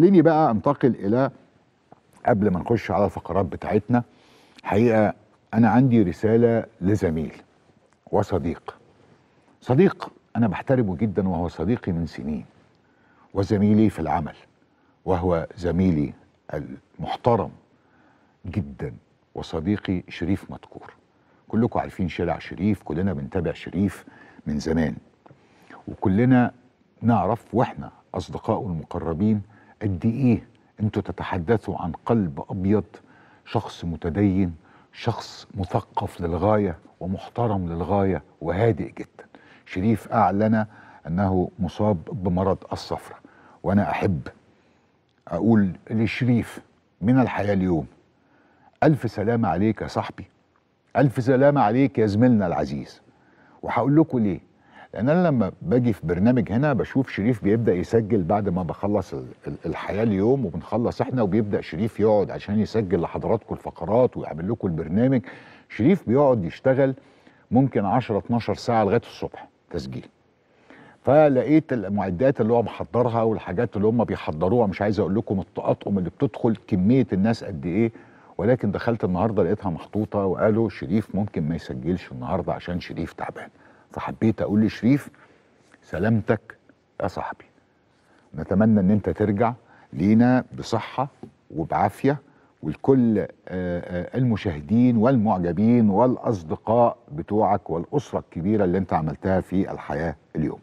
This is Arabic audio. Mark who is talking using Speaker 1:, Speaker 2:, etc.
Speaker 1: خليني بقى انتقل الى قبل ما نخش على الفقرات بتاعتنا حقيقه انا عندي رساله لزميل وصديق صديق انا بحترمه جدا وهو صديقي من سنين وزميلي في العمل وهو زميلي المحترم جدا وصديقي شريف مدكور كلكم عارفين شارع شريف كلنا بنتابع شريف من زمان وكلنا نعرف واحنا اصدقائه المقربين قد ايه انتوا تتحدثوا عن قلب ابيض شخص متدين شخص مثقف للغايه ومحترم للغايه وهادئ جدا شريف اعلن انه مصاب بمرض الصفرة وانا احب اقول لشريف من الحياه اليوم الف سلامه عليك يا صاحبي الف سلامه عليك يا زميلنا العزيز وهقول لكم ليه لان انا لما باجي في برنامج هنا بشوف شريف بيبدا يسجل بعد ما بخلص الحياه اليوم وبنخلص احنا وبيبدا شريف يقعد عشان يسجل لحضراتكم الفقرات ويعمل لكم البرنامج شريف بيقعد يشتغل ممكن 10 12 ساعه لغايه الصبح تسجيل فلقيت المعدات اللي هو محضرها والحاجات اللي هم بيحضروها مش عايز اقول لكم الطقاطقم اللي بتدخل كميه الناس قد ايه ولكن دخلت النهارده لقيتها محطوطه وقالوا شريف ممكن ما يسجلش النهارده عشان شريف تعبان فحبيت اقول لشريف سلامتك يا صاحبي نتمنى ان انت ترجع لينا بصحه وبعافيه ولكل آه، آه، المشاهدين والمعجبين والاصدقاء بتوعك والاسره الكبيره اللي انت عملتها في الحياه اليوم